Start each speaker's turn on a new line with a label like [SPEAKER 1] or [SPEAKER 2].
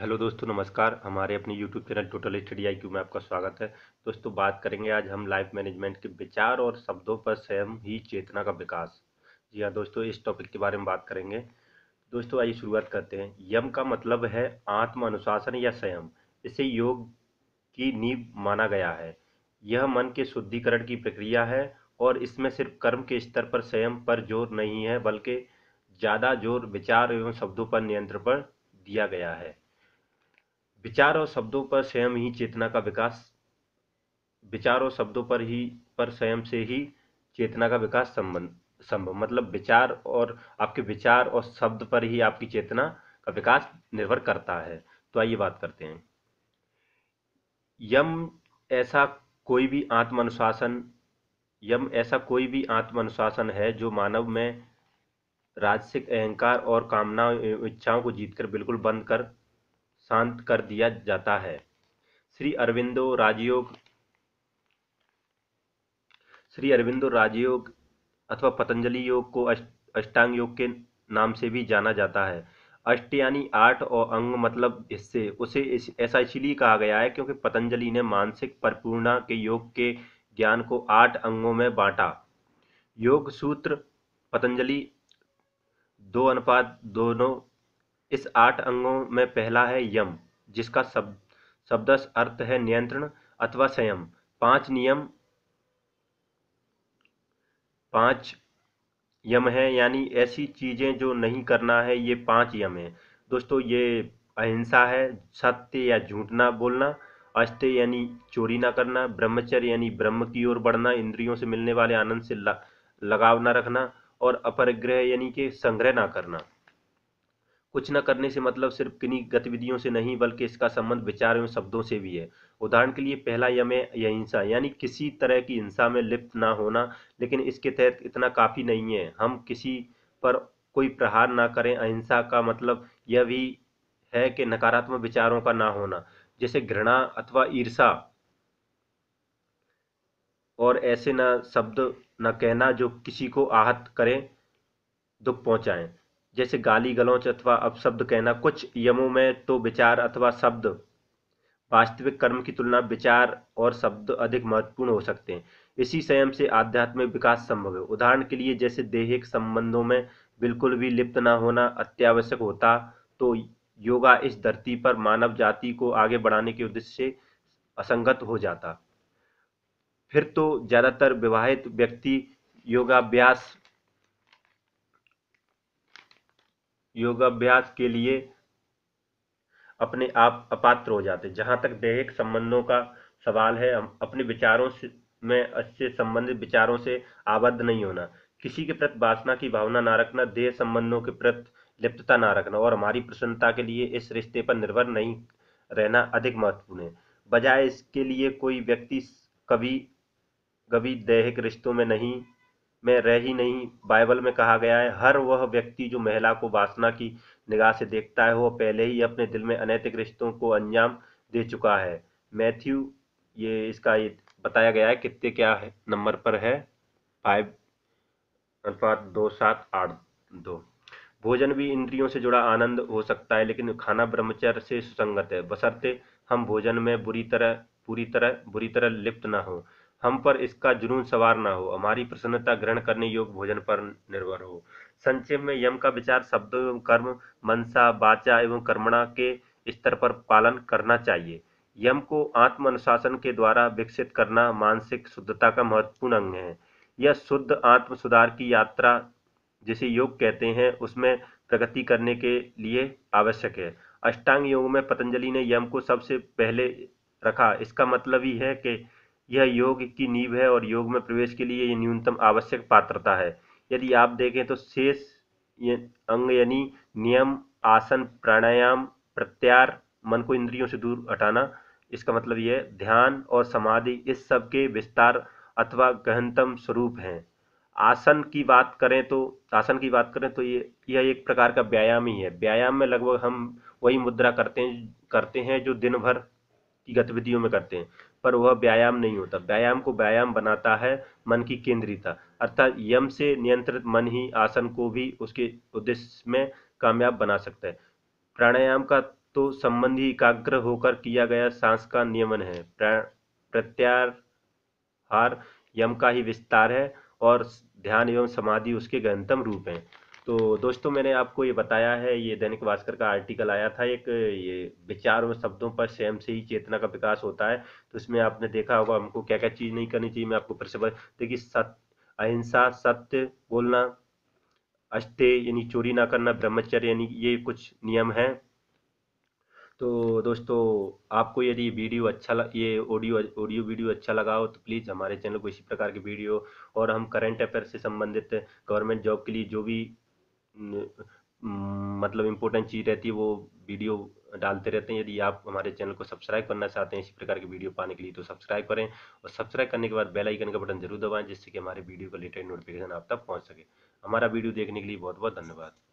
[SPEAKER 1] hello दोस्तों नमस्कार हमारे अपने YouTube channel total study I में आपका स्वागत है दोस्तों बात करेंगे आज हम लाइफ मैनेजमेंट के विचार और शब्दों पर स्वयं ही चेतना का विकास जी हाँ दोस्तों इस टॉपिक के बारे में बात करेंगे दोस्तों आइए शुरुआत करते हैं यम का मतलब है आत्म अनुशासन या संयम इसे योग की नींव माना गया है यह मन के शुद्धिकरण की प्रक्रिया है और इसमें सिर्फ कर्म के स्तर पर संयम पर जोर नहीं है बल्कि ज़्यादा जोर विचार एवं शब्दों पर नियंत्रण पर दिया गया है विचार और शब्दों पर स्वयं ही चेतना का विकास विचार और शब्दों पर ही पर स्वयं से ही चेतना का विकास संबंध संभव मतलब विचार और आपके विचार और शब्द पर ही आपकी चेतना का विकास निर्भर करता है तो आइए बात करते हैं यम ऐसा कोई भी आत्म अनुशासन यम ऐसा कोई भी आत्म अनुशासन है जो मानव में राजसिक अहंकार और कामना इच्छाओं को जीतकर बिल्कुल बंद कर शांत कर दिया जाता है श्री अरविंदो राजयोग श्री अरविंदो राजयोग अथवा पतंजलि योग को अष्टांग योग के नाम से भी जाना जाता है अष्ट यानी आठ और अंग मतलब इससे उसे इस, ऐसा इसलिए कहा गया है क्योंकि पतंजलि ने मानसिक परिपूर्णा के योग के ज्ञान को आठ अंगों में बांटा योग सूत्र पतंजलि दो अनुपात दोनों इस आठ अंगों में पहला है यम जिसका शब्द अर्थ है नियंत्रण अथवा संयम पांच नियम पांच यम है यानी ऐसी चीज़ें जो नहीं करना है ये पांच यम है दोस्तों ये अहिंसा है सत्य या झूठ ना बोलना अस्त्य यानी चोरी ना करना ब्रह्मचर्य यानी ब्रह्म की ओर बढ़ना इंद्रियों से मिलने वाले आनंद से लगाव ना रखना और अपरग्रह यानी कि संग्रह ना करना कुछ न करने से मतलब सिर्फ किन्हीं गतिविधियों से नहीं बल्कि इसका संबंध विचार एवं शब्दों से भी है उदाहरण के लिए पहला यम है अहिंसा यानी किसी तरह की हिंसा में लिप्त ना होना लेकिन इसके तहत इतना काफ़ी नहीं है हम किसी पर कोई प्रहार ना करें अहिंसा का मतलब यह भी है कि नकारात्मक विचारों का ना होना जैसे घृणा अथवा ईर्षा और ऐसे ना शब्द न कहना जो किसी को आहत करें दुख पहुंचाएं जैसे गाली गलौच अथवा अपशब्द कहना कुछ यमों में तो विचार अथवा शब्द वास्तविक कर्म की तुलना विचार और शब्द अधिक महत्वपूर्ण हो सकते हैं इसी संयम से आध्यात्मिक विकास संभव है उदाहरण के लिए जैसे देहिक संबंधों में बिल्कुल भी लिप्त ना होना अत्यावश्यक होता तो योगा इस धरती पर मानव जाति को आगे बढ़ाने के उद्देश्य से असंगत हो जाता फिर तो ज़्यादातर विवाहित व्यक्ति योगाभ्यास योगाभ्यास के लिए अपने आप अपात्र हो जाते जहाँ तक दैहिक संबंधों का सवाल है हम अपने विचारों से में इससे संबंधित विचारों से आबद्ध नहीं होना किसी के प्रति वासना की भावना ना रखना देह संबंधों के प्रति लिप्तता ना रखना और हमारी प्रसन्नता के लिए इस रिश्ते पर निर्भर नहीं रहना अधिक महत्वपूर्ण है बजाय इसके लिए कोई व्यक्ति कभी कभी दैहिक रिश्तों में नहीं में रह ही नहीं बाइबल में कहा गया है हर वह व्यक्ति जो महिला को वासना की निगाह से देखता है वह पहले ही अपने दिल में अनैतिक रिश्तों को अंजाम दे चुका है मैथ्यू ये इसका ये बताया गया है कितने क्या है नंबर पर है फाइव अनुपात दो सात आठ दो भोजन भी इंद्रियों से जुड़ा आनंद हो सकता है लेकिन खाना ब्रह्मचर्य से सुसंगत है बसरते हम भोजन में बुरी तरह पूरी तरह बुरी तरह लिप्त ना हो हम पर इसका जुनून सवार ना हो हमारी प्रसन्नता ग्रहण करने योग्य भोजन पर निर्भर हो संक्षेप में यम का विचार शब्दों एवं कर्म मनसा बाचा एवं कर्मणा के स्तर पर पालन करना चाहिए यम को आत्म अनुशासन के द्वारा विकसित करना मानसिक शुद्धता का महत्वपूर्ण अंग है यह शुद्ध आत्म सुधार की यात्रा जिसे योग कहते हैं उसमें प्रगति करने के लिए आवश्यक है अष्टांग योग में पतंजलि ने यम को सबसे पहले रखा इसका मतलब ही है कि यह योग की नींव है और योग में प्रवेश के लिए ये न्यूनतम आवश्यक पात्रता है यदि आप देखें तो शेष अंग यानी नियम आसन प्राणायाम प्रत्यार मन को इंद्रियों से दूर हटाना इसका मतलब यह ध्यान और समाधि इस सब के विस्तार अथवा गहनतम स्वरूप हैं आसन की बात करें तो आसन की बात करें तो ये यह एक प्रकार का व्यायाम ही है व्यायाम में लगभग हम वही मुद्रा करते हैं करते हैं जो दिन भर की गतिविधियों में करते हैं पर वह व्यायाम नहीं होता व्यायाम को व्यायाम बनाता है मन की केंद्रिता अर्थात यम से नियंत्रित मन ही आसन को भी उसके उद्देश्य में कामयाब बना सकता है प्राणायाम का तो संबंध ही एकाग्र होकर किया गया सांस का नियमन है प्रत्याहार यम का ही विस्तार है और ध्यान एवं समाधि उसके गंतम रूप हैं तो दोस्तों मैंने आपको ये बताया है ये दैनिक भास्कर का आर्टिकल आया था एक ये विचार और शब्दों पर स्वयं से ही चेतना का विकास होता है तो इसमें आपने देखा होगा हमको क्या क्या चीज़ नहीं करनी चाहिए मैं आपको फिर से देखिए सत्य अहिंसा सत्य बोलना अस्ते यानी चोरी ना करना ब्रह्मचर्य यानी ये कुछ नियम है तो दोस्तों आपको यदि वीडियो अच्छा लग ये ऑडियो ऑडियो वीडियो अच्छा लगा हो तो प्लीज़ हमारे चैनल को इसी प्रकार की वीडियो और हम करंट अफेयर से संबंधित गवर्नमेंट जॉब के लिए जो भी मतलब इम्पोर्टेंट चीज़ रहती है वो वीडियो डालते रहते हैं यदि आप हमारे चैनल को सब्सक्राइब करना चाहते हैं इसी प्रकार की वीडियो पाने के लिए तो सब्सक्राइब करें और सब्सक्राइब करने के बाद बेल आइकन का बटन जरूर दबाएं जिससे कि हमारे वीडियो का लेटेस्ट नोटिफिकेशन आप तक पहुंच सके हमारा वीडियो देखने के लिए बहुत बहुत धन्यवाद